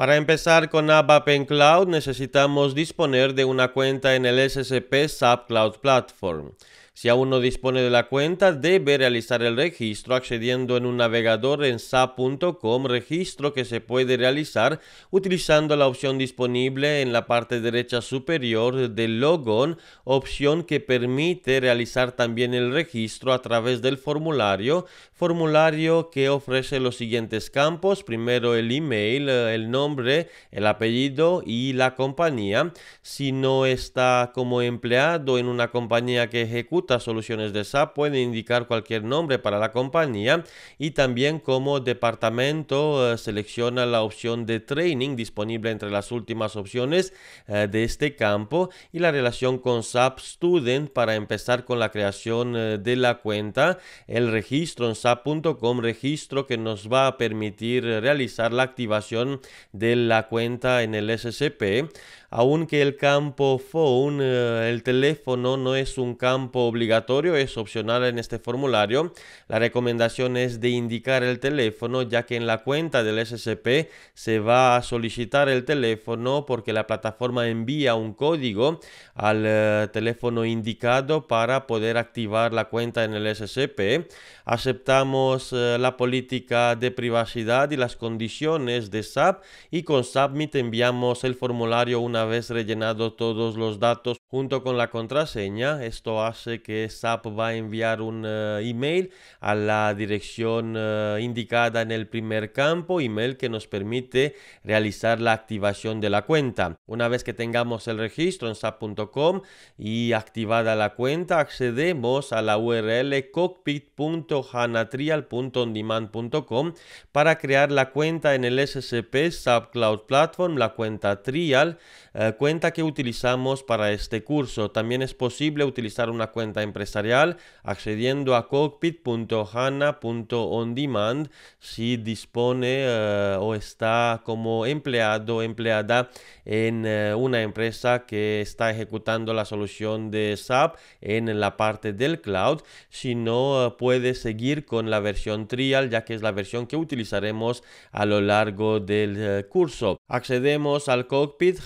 Para empezar con ABAP en Cloud necesitamos disponer de una cuenta en el SSP Subcloud Platform. Si aún no dispone de la cuenta, debe realizar el registro accediendo en un navegador en sa.com, registro que se puede realizar utilizando la opción disponible en la parte derecha superior del logon, opción que permite realizar también el registro a través del formulario, formulario que ofrece los siguientes campos, primero el email, eh, el nombre, el apellido y la compañía. Si no está como empleado en una compañía que ejecuta Soluciones de SAP pueden indicar cualquier nombre para la compañía y también como departamento eh, selecciona la opción de training disponible entre las últimas opciones eh, de este campo y la relación con SAP Student para empezar con la creación eh, de la cuenta, el registro en SAP.com, registro que nos va a permitir realizar la activación de la cuenta en el SCP aunque el campo phone, eh, el teléfono, no es un campo obligatorio, es opcional en este formulario, la recomendación es de indicar el teléfono, ya que en la cuenta del SCP se va a solicitar el teléfono porque la plataforma envía un código al eh, teléfono indicado para poder activar la cuenta en el SCP. Aceptamos eh, la política de privacidad y las condiciones de SAP y con Submit enviamos el formulario una una vez rellenado todos los datos Junto con la contraseña, esto hace que SAP va a enviar un eh, email a la dirección eh, indicada en el primer campo, email que nos permite realizar la activación de la cuenta. Una vez que tengamos el registro en SAP.com y activada la cuenta, accedemos a la URL cockpit.hanatrial.ondemand.com para crear la cuenta en el SCP SAP Cloud Platform, la cuenta trial, eh, cuenta que utilizamos para este curso También es posible utilizar una cuenta empresarial accediendo a cockpit.hana.ondemand si dispone eh, o está como empleado o empleada en eh, una empresa que está ejecutando la solución de SAP en la parte del cloud. Si no, eh, puede seguir con la versión trial ya que es la versión que utilizaremos a lo largo del curso. Accedemos al cockpit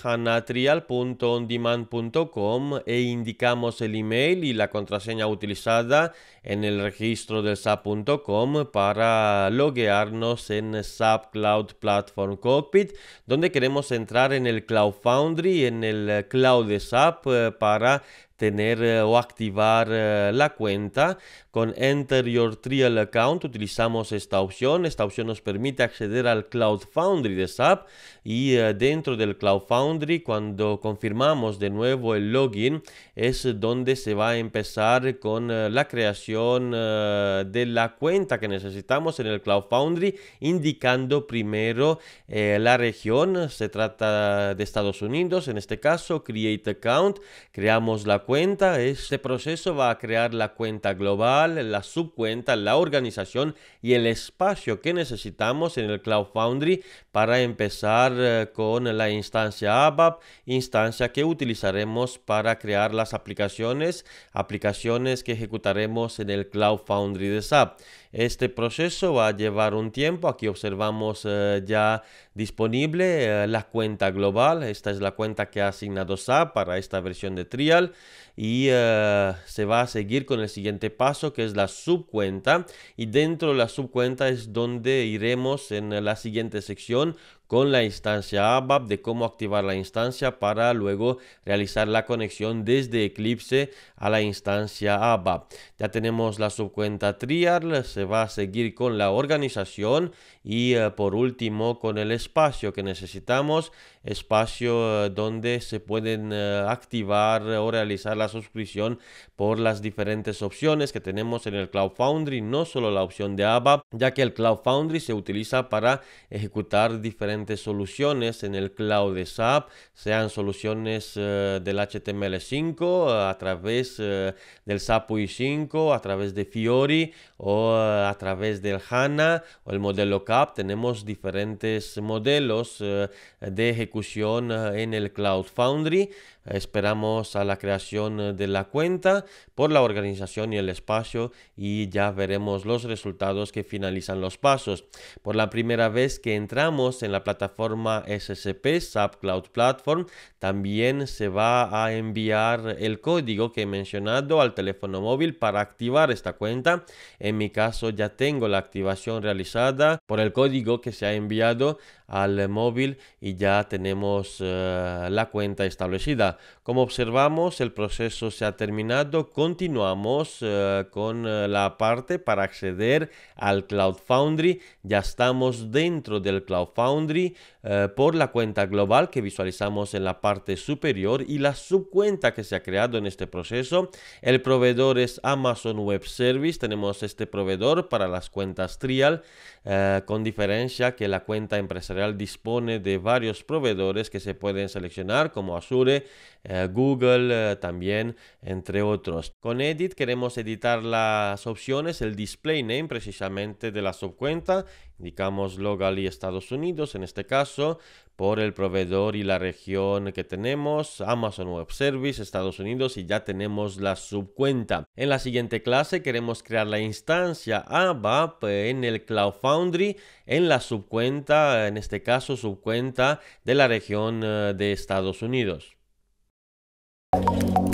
e indicamos el email y la contraseña utilizada en el registro de SAP.com para loguearnos en SAP Cloud Platform Cockpit, donde queremos entrar en el Cloud Foundry, en el Cloud de SAP eh, para tener eh, o activar eh, la cuenta. Con Enter Your Trial Account utilizamos esta opción. Esta opción nos permite acceder al Cloud Foundry de SAP y eh, dentro del Cloud Foundry cuando confirmamos de nuevo el login es donde se va a empezar con la creación de la cuenta que necesitamos en el Cloud Foundry indicando primero la región. Se trata de Estados Unidos en este caso, Create Account. Creamos la cuenta, este proceso va a crear la cuenta global, la subcuenta, la organización y el espacio que necesitamos en el Cloud Foundry para empezar eh, con la instancia ABAP, instancia que utilizaremos para crear las aplicaciones, aplicaciones que ejecutaremos en el Cloud Foundry de SAP. Este proceso va a llevar un tiempo, aquí observamos eh, ya disponible eh, la cuenta global, esta es la cuenta que ha asignado SAP para esta versión de Trial y eh, se va a seguir con el siguiente paso que es la subcuenta y dentro de la subcuenta es donde iremos en la siguiente sección con la instancia ABAP, de cómo activar la instancia para luego realizar la conexión desde Eclipse a la instancia ABAP. Ya tenemos la subcuenta trial, se va a seguir con la organización y eh, por último con el espacio que necesitamos, espacio eh, donde se pueden eh, activar o realizar la suscripción por las diferentes opciones que tenemos en el Cloud Foundry, no solo la opción de ABAP, ya que el Cloud Foundry se utiliza para ejecutar diferentes soluciones en el cloud SAP, sean soluciones eh, del HTML5 a través eh, del SAP UI5, a través de Fiori o eh, a través del HANA o el modelo CAP. Tenemos diferentes modelos de ejecución en el Cloud Foundry. Esperamos a la creación eh, de la cuenta por la organización y el espacio y ya veremos los resultados que finalizan los pasos. Por la primera vez que entramos en la plataforma SCP, Subcloud Platform, también se va a enviar el código que he mencionado al teléfono móvil para activar esta cuenta. En mi caso ya tengo la activación realizada por el código que se ha enviado al móvil y ya tenemos eh, la cuenta establecida como observamos, el proceso se ha terminado. Continuamos eh, con eh, la parte para acceder al Cloud Foundry. Ya estamos dentro del Cloud Foundry eh, por la cuenta global que visualizamos en la parte superior y la subcuenta que se ha creado en este proceso. El proveedor es Amazon Web Service. Tenemos este proveedor para las cuentas trial, con diferencia que la cuenta empresarial dispone de varios proveedores que se pueden seleccionar como Azure, eh, Google eh, también, entre otros. Con Edit queremos editar las opciones, el display name precisamente de la subcuenta. Indicamos Logal y Estados Unidos en este caso, por el proveedor y la región que tenemos, Amazon Web Service, Estados Unidos y ya tenemos la subcuenta. En la siguiente clase queremos crear la instancia ABAP en el Cloud Foundry en la subcuenta, en este caso subcuenta de la región eh, de Estados Unidos. Thank you.